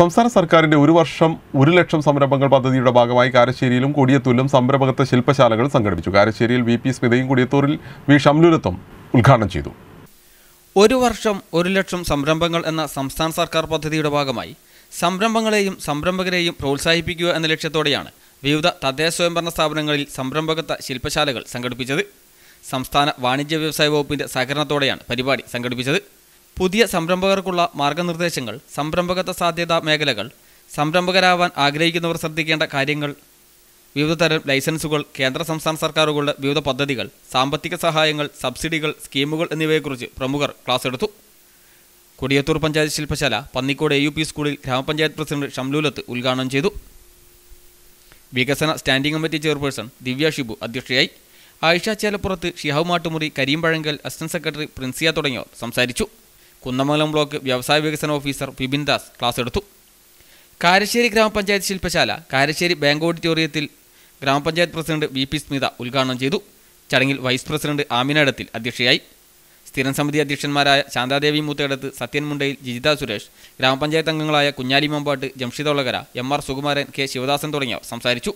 സംസ്ഥാന സർക്കാരിന്റെ ഒരു വർഷം ഒരു ലക്ഷം സംരംഭങ്ങൾ പദ്ധതിയുടെ ഭാഗമായി കാരശ്ശേരിയിലും കൊടിയത്തൂരിലും സംരംഭകത്വ ശില്പശാലകൾ സംഘടിപ്പിച്ചു കാരശ്ശേരിയിൽ വി പി സ്മിതയും കൊടിയത്തൂരിൽ വി ഷംലുരത്വം ഉദ്ഘാടനം ചെയ്തു ഒരു വർഷം ഒരു ലക്ഷം സംരംഭങ്ങൾ എന്ന സംസ്ഥാന സർക്കാർ പദ്ധതിയുടെ ഭാഗമായി സംരംഭങ്ങളെയും സംരംഭകരെയും പ്രോത്സാഹിപ്പിക്കുക എന്ന ലക്ഷ്യത്തോടെയാണ് വിവിധ തദ്ദേശ സ്വയംഭരണ സ്ഥാപനങ്ങളിൽ സംരംഭകത്വ ശില്പശാലകൾ സംഘടിപ്പിച്ചത് സംസ്ഥാന വാണിജ്യ വ്യവസായ വകുപ്പിന്റെ സഹകരണത്തോടെയാണ് പരിപാടി സംഘടിപ്പിച്ചത് പുതിയ സംരംഭകർക്കുള്ള മാർഗനിർദ്ദേശങ്ങൾ സംരംഭകത്വ സാധ്യതാ മേഖലകൾ സംരംഭകരാവാൻ ആഗ്രഹിക്കുന്നവർ ശ്രദ്ധിക്കേണ്ട കാര്യങ്ങൾ വിവിധ തരം ലൈസൻസുകൾ കേന്ദ്ര സംസ്ഥാന സർക്കാരുകളുടെ വിവിധ പദ്ധതികൾ സാമ്പത്തിക സഹായങ്ങൾ സബ്സിഡികൾ സ്കീമുകൾ എന്നിവയെക്കുറിച്ച് പ്രമുഖർ ക്ലാസ് എടുത്തു കൊടിയത്തൂർ പഞ്ചായത്ത് ശില്പശാല പന്നിക്കോട് എ യു പി സ്കൂളിൽ ഗ്രാമപഞ്ചായത്ത് പ്രസിഡന്റ് ഷംലൂലത്ത് ഉദ്ഘാടനം ചെയ്തു വികസന standing committee chairperson Divya Shibu അധ്യക്ഷയായി ആയിഷ ചേലപ്പുറത്ത് ഷിഹാവ് മാട്ടുമുറി കരീംപഴങ്കൽ അസിസ്റ്റന്റ് സെക്രട്ടറി പ്രിൻസിയ തുടങ്ങിയവർ സംസാരിച്ചു കുന്നമംഗലം ബ്ലോക്ക് വ്യവസായ വികസന ഓഫീസർ വിപിൻ ദാസ് ക്ലാസ് എടുത്തു കാരശ്ശേരി ഗ്രാമപഞ്ചായത്ത് ശില്പശാല കാരശ്ശേരി ബാങ്ക് ഓഡിറ്റോറിയത്തിൽ ഗ്രാമപഞ്ചായത്ത് പ്രസിഡന്റ് വി പി സ്മിത ഉദ്ഘാടനം ചെയ്തു ചടങ്ങിൽ വൈസ് പ്രസിഡന്റ് ആമിനടത്തിൽ അധ്യക്ഷയായി സ്ഥിരം സമിതി അധ്യക്ഷന്മാരായ ശാന്താദേവി മൂത്തേടത്ത് സത്യൻ മുണ്ടയിൽ ജിജിത സുരേഷ് ഗ്രാമപഞ്ചായത്ത് അംഗങ്ങളായ Kunhali Mambatt Jamsheeda Ullakara M R Sukumaran K Sivadasan തുടങ്ങിയവർ സംസാരിച്ചു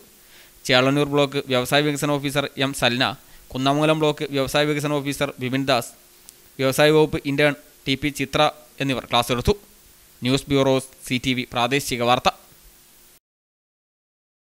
ചേളന്നൂർ ബ്ലോക്ക് വ്യവസായ വികസന officer M Salna Kunnamangalam block വ്യവസായ വികസന ഓഫീസർ വിപിൻ ദാസ് വ്യവസായ വകുപ്പ് ഇന്റേൺ ടി പി ചിത്ര എന്നിവർ ക്ലാസ്സെടുത്തു ന്യൂസ് ബ്യൂറോ സി പ്രാദേശിക വാർത്ത